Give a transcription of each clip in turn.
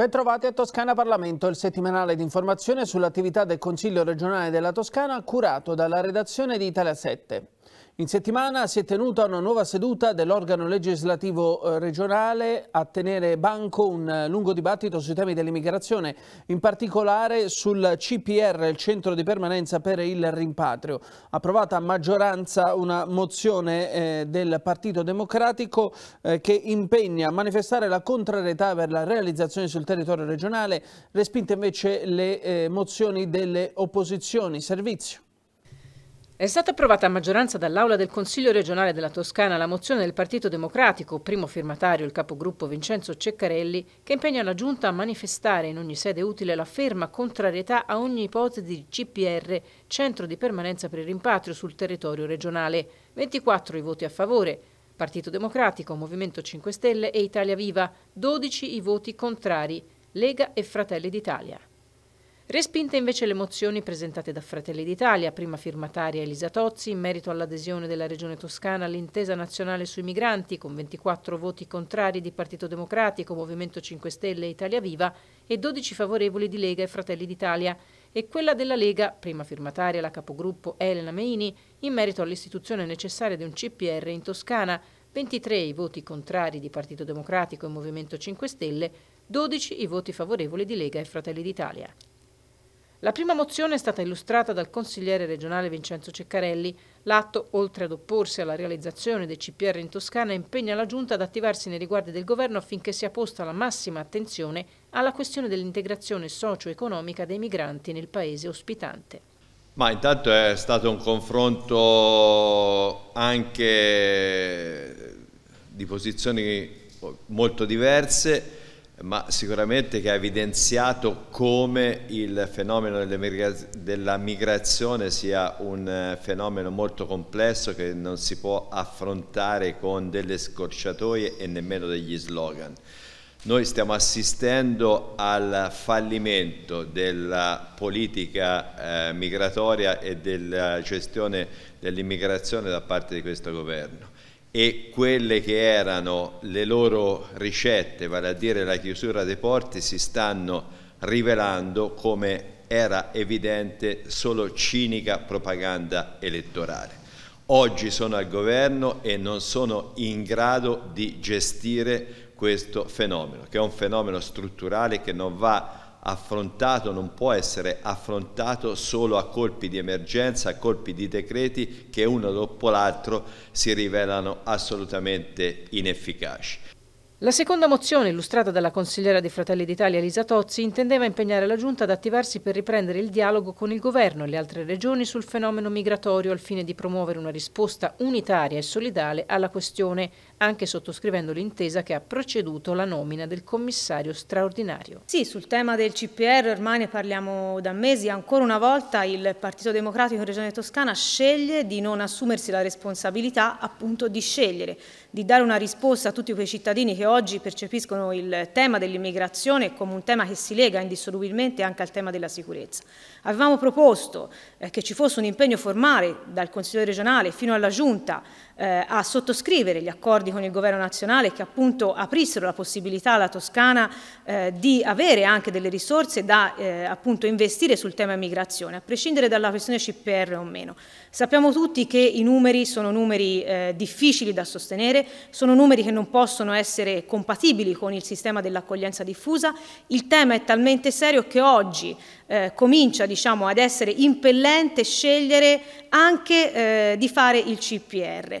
Bentrovati a Toscana Parlamento, il settimanale di informazione sull'attività del Consiglio regionale della Toscana curato dalla redazione di Italia 7. In settimana si è tenuta una nuova seduta dell'organo legislativo eh, regionale a tenere banco un eh, lungo dibattito sui temi dell'immigrazione, in particolare sul CPR, il centro di permanenza per il rimpatrio. Approvata a maggioranza una mozione eh, del Partito Democratico che impegna a manifestare la contrarietà per la realizzazione sul territorio regionale, respinte invece le mozioni delle opposizioni. Servizio. È stata approvata a maggioranza dall'Aula del Consiglio regionale della Toscana la mozione del Partito Democratico, primo firmatario il capogruppo Vincenzo Ceccarelli, che impegna la Giunta a manifestare in ogni sede utile la ferma contrarietà a ogni ipotesi di CPR, centro di permanenza per il rimpatrio sul territorio regionale. 24 i voti a favore, Partito Democratico, Movimento 5 Stelle e Italia Viva, 12 i voti contrari, Lega e Fratelli d'Italia. Respinte invece le mozioni presentate da Fratelli d'Italia, prima firmataria Elisa Tozzi, in merito all'adesione della Regione Toscana all'intesa nazionale sui migranti, con 24 voti contrari di Partito Democratico, Movimento 5 Stelle e Italia Viva e 12 favorevoli di Lega e Fratelli d'Italia, e quella della Lega, prima firmataria la capogruppo Elena Meini, in merito all'istituzione necessaria di un CPR in Toscana, 23 i voti contrari di Partito Democratico e Movimento 5 Stelle, 12 i voti favorevoli di Lega e Fratelli d'Italia. La prima mozione è stata illustrata dal consigliere regionale Vincenzo Ceccarelli. L'atto, oltre ad opporsi alla realizzazione dei CPR in Toscana, impegna la Giunta ad attivarsi nei riguardi del governo affinché sia posta la massima attenzione alla questione dell'integrazione socio-economica dei migranti nel paese ospitante. Ma intanto è stato un confronto anche di posizioni molto diverse ma sicuramente che ha evidenziato come il fenomeno della migrazione sia un eh, fenomeno molto complesso che non si può affrontare con delle scorciatoie e nemmeno degli slogan. Noi stiamo assistendo al fallimento della politica eh, migratoria e della gestione dell'immigrazione da parte di questo governo e quelle che erano le loro ricette, vale a dire la chiusura dei porti, si stanno rivelando come era evidente solo cinica propaganda elettorale. Oggi sono al governo e non sono in grado di gestire questo fenomeno, che è un fenomeno strutturale che non va affrontato, non può essere affrontato solo a colpi di emergenza, a colpi di decreti che uno dopo l'altro si rivelano assolutamente inefficaci. La seconda mozione, illustrata dalla consigliera dei Fratelli d'Italia Lisa Tozzi, intendeva impegnare la Giunta ad attivarsi per riprendere il dialogo con il Governo e le altre regioni sul fenomeno migratorio al fine di promuovere una risposta unitaria e solidale alla questione, anche sottoscrivendo l'intesa che ha preceduto la nomina del commissario straordinario. Sì, sul tema del CPR ormai ne parliamo da mesi, ancora una volta il Partito Democratico in Regione Toscana sceglie di non assumersi la responsabilità appunto di scegliere di dare una risposta a tutti quei cittadini che oggi percepiscono il tema dell'immigrazione come un tema che si lega indissolubilmente anche al tema della sicurezza. Avevamo proposto eh, che ci fosse un impegno formale dal Consiglio regionale fino alla Giunta eh, a sottoscrivere gli accordi con il governo nazionale che appunto aprissero la possibilità alla Toscana eh, di avere anche delle risorse da eh, appunto investire sul tema immigrazione, a prescindere dalla questione CPR o meno. Sappiamo tutti che i numeri sono numeri eh, difficili da sostenere, sono numeri che non possono essere compatibili con il sistema dell'accoglienza diffusa, il tema è talmente serio che oggi eh, comincia diciamo, ad essere impellente scegliere anche eh, di fare il CPR.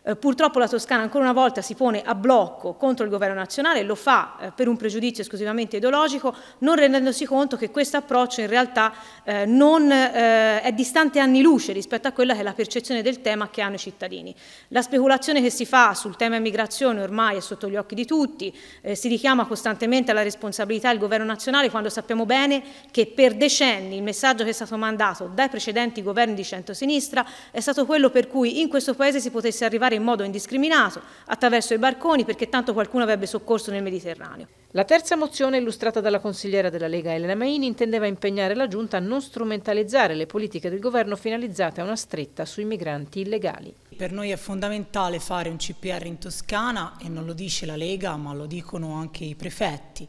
Eh, purtroppo la Toscana ancora una volta si pone a blocco contro il governo nazionale, lo fa eh, per un pregiudizio esclusivamente ideologico, non rendendosi conto che questo approccio in realtà eh, non, è distante anni luce rispetto a quella che è la percezione del tema che hanno i cittadini. La speculazione che si fa sul tema immigrazione ormai è sotto gli occhi di tutti, si richiama costantemente alla responsabilità del governo nazionale quando sappiamo bene che per decenni il messaggio che è stato mandato dai precedenti governi di centrosinistra è stato quello per cui in questo Paese si potesse arrivare andare in modo indiscriminato attraverso i barconi perché tanto qualcuno avrebbe soccorso nel Mediterraneo. La terza mozione illustrata dalla consigliera della Lega Elena Maini intendeva impegnare la Giunta a non strumentalizzare le politiche del governo finalizzate a una stretta sui migranti illegali. Per noi è fondamentale fare un CPR in Toscana e non lo dice la Lega ma lo dicono anche i prefetti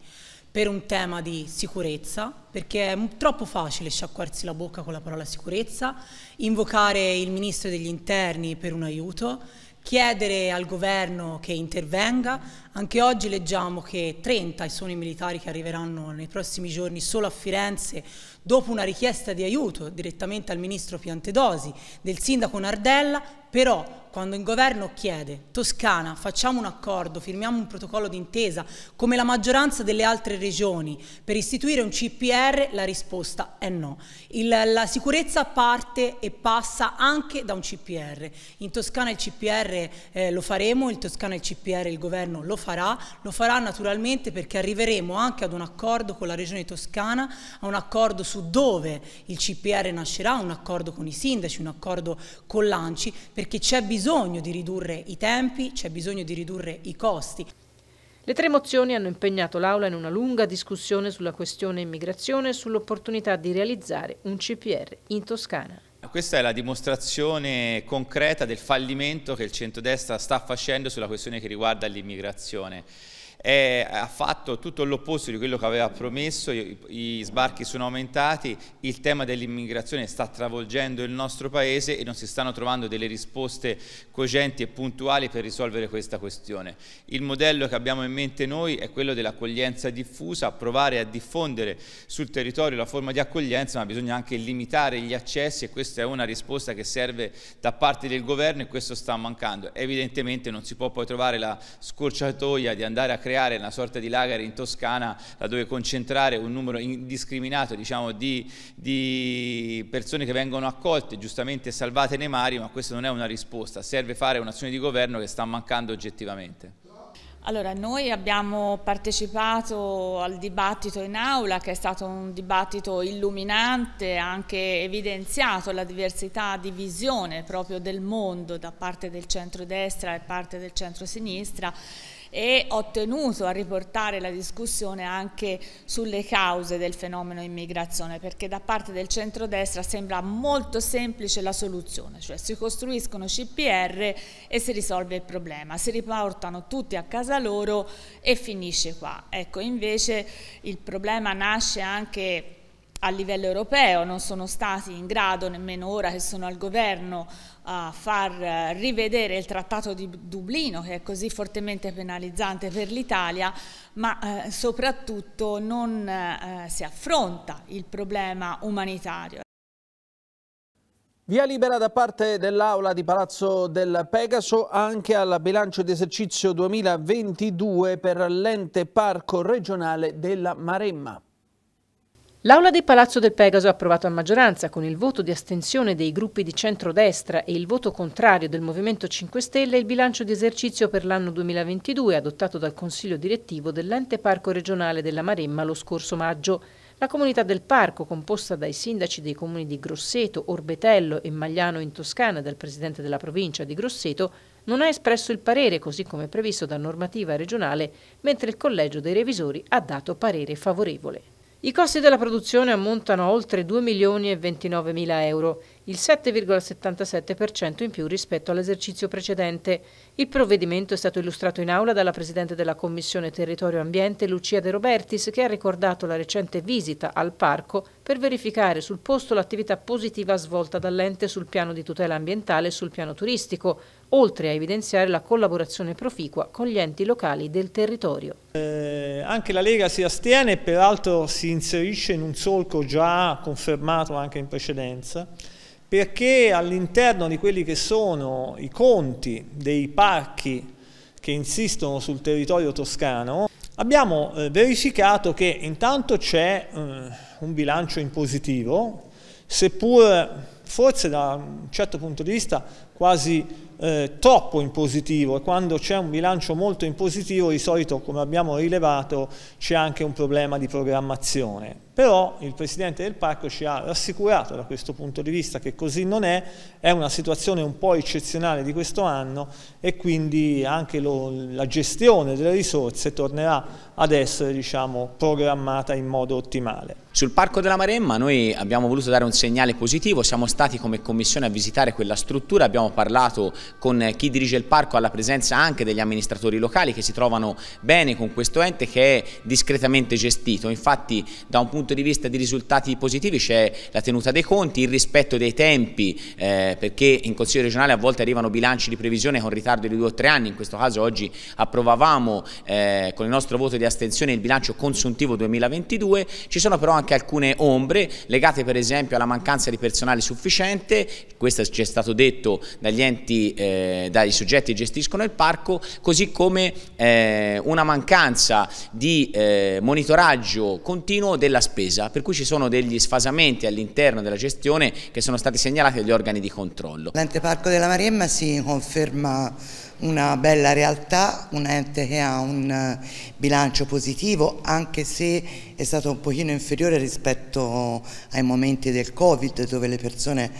per un tema di sicurezza, perché è troppo facile sciacquarsi la bocca con la parola sicurezza, invocare il ministro degli interni per un aiuto chiedere al governo che intervenga. Anche oggi leggiamo che 30 sono i militari che arriveranno nei prossimi giorni solo a Firenze dopo una richiesta di aiuto direttamente al ministro Piantedosi, del sindaco Nardella, però quando il governo chiede Toscana facciamo un accordo, firmiamo un protocollo d'intesa come la maggioranza delle altre regioni per istituire un CPR, la risposta è no. Il, la sicurezza parte e passa anche da un CPR. In Toscana il CPR eh, lo faremo, in Toscana il CPR il governo lo farà, lo farà naturalmente perché arriveremo anche ad un accordo con la regione toscana, a un accordo su dove il CPR nascerà, un accordo con i sindaci, un accordo con l'ANCI perché c'è bisogno bisogno di ridurre i tempi, c'è bisogno di ridurre i costi. Le tre mozioni hanno impegnato l'Aula in una lunga discussione sulla questione immigrazione e sull'opportunità di realizzare un CPR in Toscana. Questa è la dimostrazione concreta del fallimento che il centrodestra sta facendo sulla questione che riguarda l'immigrazione è, ha fatto tutto l'opposto di quello che aveva promesso, i, i sbarchi sono aumentati, il tema dell'immigrazione sta travolgendo il nostro paese e non si stanno trovando delle risposte cogenti e puntuali per risolvere questa questione. Il modello che abbiamo in mente noi è quello dell'accoglienza diffusa, provare a diffondere sul territorio la forma di accoglienza, ma bisogna anche limitare gli accessi e questa è una risposta che serve da parte del governo e questo sta mancando. Evidentemente non si può poi trovare la scorciatoia di andare a creare creare una sorta di lager in Toscana laddove concentrare un numero indiscriminato diciamo, di, di persone che vengono accolte, giustamente salvate nei mari, ma questa non è una risposta, serve fare un'azione di governo che sta mancando oggettivamente. Allora, noi abbiamo partecipato al dibattito in aula che è stato un dibattito illuminante, ha anche evidenziato la diversità di visione proprio del mondo da parte del centro-destra e parte del centro-sinistra e ho tenuto a riportare la discussione anche sulle cause del fenomeno immigrazione perché da parte del centrodestra sembra molto semplice la soluzione, cioè si costruiscono CPR e si risolve il problema, si riportano tutti a casa loro e finisce qua. Ecco, invece il problema nasce anche a livello europeo non sono stati in grado, nemmeno ora che sono al governo, a far eh, rivedere il trattato di Dublino che è così fortemente penalizzante per l'Italia, ma eh, soprattutto non eh, eh, si affronta il problema umanitario. Via libera da parte dell'Aula di Palazzo del Pegaso anche al bilancio di esercizio 2022 per l'ente parco regionale della Maremma. L'Aula di Palazzo del Pegaso ha approvato a maggioranza, con il voto di astensione dei gruppi di centrodestra e il voto contrario del Movimento 5 Stelle, il bilancio di esercizio per l'anno 2022 adottato dal Consiglio direttivo dell'ente parco regionale della Maremma lo scorso maggio. La comunità del parco, composta dai sindaci dei comuni di Grosseto, Orbetello e Magliano in Toscana e dal presidente della provincia di Grosseto, non ha espresso il parere così come previsto da normativa regionale, mentre il collegio dei revisori ha dato parere favorevole. I costi della produzione ammontano a oltre 2 milioni e 29 mila euro, il 7,77% in più rispetto all'esercizio precedente. Il provvedimento è stato illustrato in aula dalla Presidente della Commissione Territorio Ambiente Lucia De Robertis che ha ricordato la recente visita al parco per verificare sul posto l'attività positiva svolta dall'ente sul piano di tutela ambientale e sul piano turistico, oltre a evidenziare la collaborazione proficua con gli enti locali del territorio. Eh, anche la Lega si astiene e peraltro si inserisce in un solco già confermato anche in precedenza perché all'interno di quelli che sono i conti dei parchi che insistono sul territorio toscano abbiamo eh, verificato che intanto c'è eh, un bilancio in positivo seppur forse da un certo punto di vista quasi eh, troppo in positivo e quando c'è un bilancio molto in positivo di solito come abbiamo rilevato c'è anche un problema di programmazione. Però il Presidente del Parco ci ha rassicurato da questo punto di vista che così non è, è una situazione un po' eccezionale di questo anno e quindi anche lo, la gestione delle risorse tornerà ad essere diciamo, programmata in modo ottimale. Sul Parco della Maremma noi abbiamo voluto dare un segnale positivo, siamo stati come commissione a visitare quella struttura, abbiamo parlato con chi dirige il parco alla presenza anche degli amministratori locali che si trovano bene con questo ente che è discretamente gestito, infatti da un punto di vista di risultati positivi c'è la tenuta dei conti, il rispetto dei tempi eh, perché in Consiglio regionale a volte arrivano bilanci di previsione con ritardo di due o tre anni, in questo caso oggi approvavamo eh, con il nostro voto di astensione il bilancio consuntivo 2022, ci sono però anche anche alcune ombre legate per esempio alla mancanza di personale sufficiente, questo ci è stato detto dagli enti, eh, dai soggetti che gestiscono il parco, così come eh, una mancanza di eh, monitoraggio continuo della spesa, per cui ci sono degli sfasamenti all'interno della gestione che sono stati segnalati agli organi di controllo. L'ente Parco della Maremma si conferma una bella realtà, un ente che ha un eh, bilancio positivo anche se è stato un pochino inferiore rispetto ai momenti del Covid dove le persone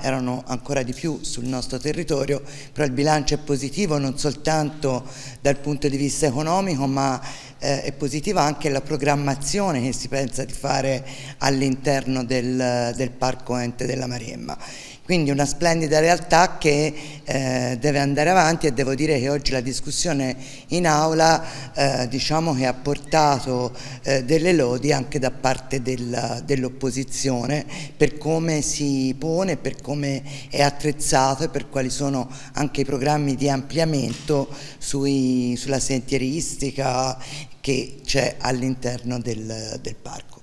erano ancora di più sul nostro territorio, però il bilancio è positivo non soltanto dal punto di vista economico ma eh, è positiva anche la programmazione che si pensa di fare all'interno del, del parco ente della Maremma. Quindi una splendida realtà che eh, deve andare avanti e devo dire che oggi la discussione in aula eh, diciamo che ha portato eh, delle lodi anche da parte del, dell'opposizione per come si pone, per come è attrezzato e per quali sono anche i programmi di ampliamento sui, sulla sentieristica che c'è all'interno del, del parco.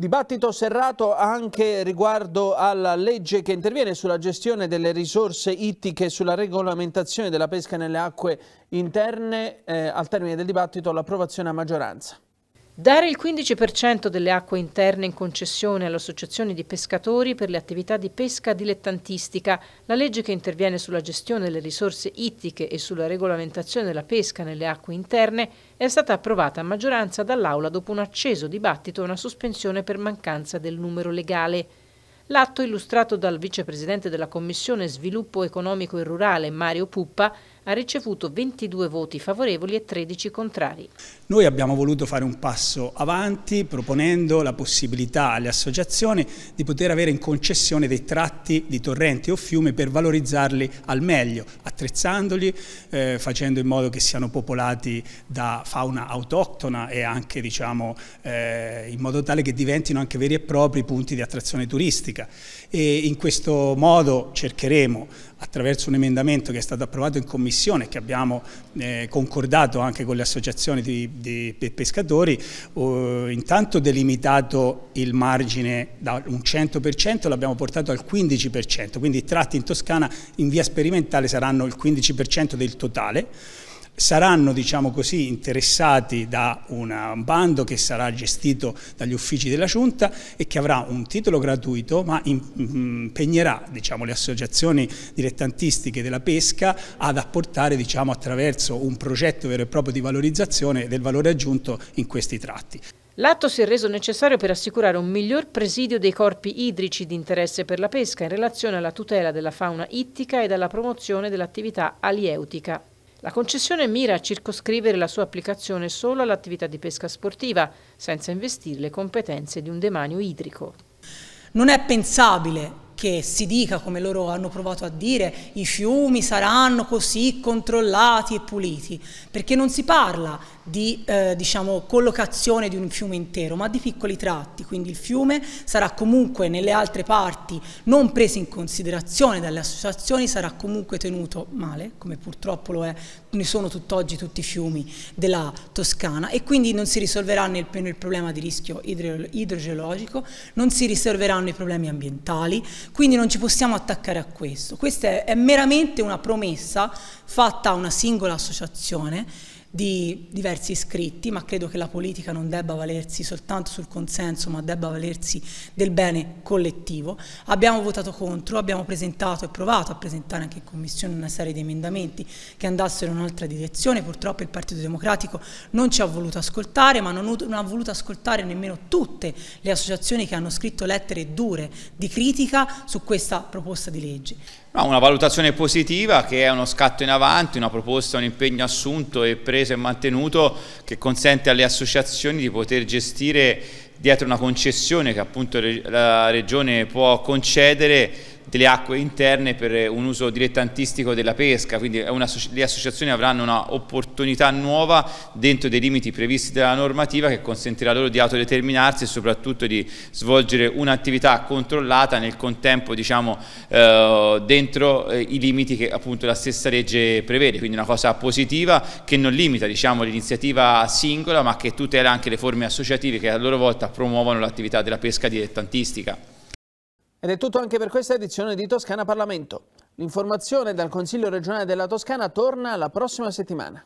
Dibattito serrato anche riguardo alla legge che interviene sulla gestione delle risorse ittiche e sulla regolamentazione della pesca nelle acque interne. Eh, al termine del dibattito l'approvazione a maggioranza. Dare il 15% delle acque interne in concessione alle associazioni di pescatori per le attività di pesca dilettantistica, la legge che interviene sulla gestione delle risorse ittiche e sulla regolamentazione della pesca nelle acque interne, è stata approvata a maggioranza dall'Aula dopo un acceso dibattito e una sospensione per mancanza del numero legale. L'atto illustrato dal vicepresidente della Commissione Sviluppo Economico e Rurale Mario Puppa ha ricevuto 22 voti favorevoli e 13 contrari. Noi abbiamo voluto fare un passo avanti proponendo la possibilità alle associazioni di poter avere in concessione dei tratti di torrente o fiume per valorizzarli al meglio, attrezzandoli, eh, facendo in modo che siano popolati da fauna autoctona e anche diciamo, eh, in modo tale che diventino anche veri e propri punti di attrazione turistica. E in questo modo cercheremo attraverso un emendamento che è stato approvato in commissione e che abbiamo eh, concordato anche con le associazioni di, di, dei pescatori, eh, intanto delimitato il margine da un 100% l'abbiamo portato al 15%, quindi i tratti in Toscana in via sperimentale saranno il 15% del totale saranno diciamo così, interessati da un bando che sarà gestito dagli uffici della Giunta e che avrà un titolo gratuito ma mm, impegnerà diciamo, le associazioni dilettantistiche della pesca ad apportare diciamo, attraverso un progetto vero e proprio di valorizzazione del valore aggiunto in questi tratti. L'atto si è reso necessario per assicurare un miglior presidio dei corpi idrici di interesse per la pesca in relazione alla tutela della fauna ittica ed alla promozione dell'attività alieutica. La concessione mira a circoscrivere la sua applicazione solo all'attività di pesca sportiva, senza investire le competenze di un demanio idrico. Non è pensabile che si dica, come loro hanno provato a dire, i fiumi saranno così controllati e puliti, perché non si parla di eh, diciamo, collocazione di un fiume intero, ma di piccoli tratti, quindi il fiume sarà comunque nelle altre parti non preso in considerazione dalle associazioni, sarà comunque tenuto male, come purtroppo lo è, ne sono tutt'oggi tutti i fiumi della Toscana e quindi non si risolverà il, il problema di rischio idro, idrogeologico, non si risolveranno i problemi ambientali, quindi non ci possiamo attaccare a questo. Questa è, è meramente una promessa fatta a una singola associazione di diversi iscritti, ma credo che la politica non debba valersi soltanto sul consenso, ma debba valersi del bene collettivo. Abbiamo votato contro, abbiamo presentato e provato a presentare anche in Commissione una serie di emendamenti che andassero in un'altra direzione, purtroppo il Partito Democratico non ci ha voluto ascoltare, ma non, ha voluto ascoltare nemmeno tutte le associazioni che hanno scritto lettere dure di critica su questa proposta di legge. No, una valutazione positiva che è uno scatto in avanti, una proposta, un impegno assunto e preso e mantenuto che consente alle associazioni di poter gestire dietro una concessione che appunto la Regione può concedere delle acque interne per un uso dilettantistico della pesca, quindi una, le associazioni avranno un'opportunità nuova dentro dei limiti previsti dalla normativa che consentirà loro di autodeterminarsi e soprattutto di svolgere un'attività controllata nel contempo diciamo, eh, dentro eh, i limiti che appunto la stessa legge prevede, quindi una cosa positiva che non limita diciamo, l'iniziativa singola ma che tutela anche le forme associative che a loro volta promuovono l'attività della pesca dilettantistica. Ed è tutto anche per questa edizione di Toscana Parlamento. L'informazione dal Consiglio regionale della Toscana torna la prossima settimana.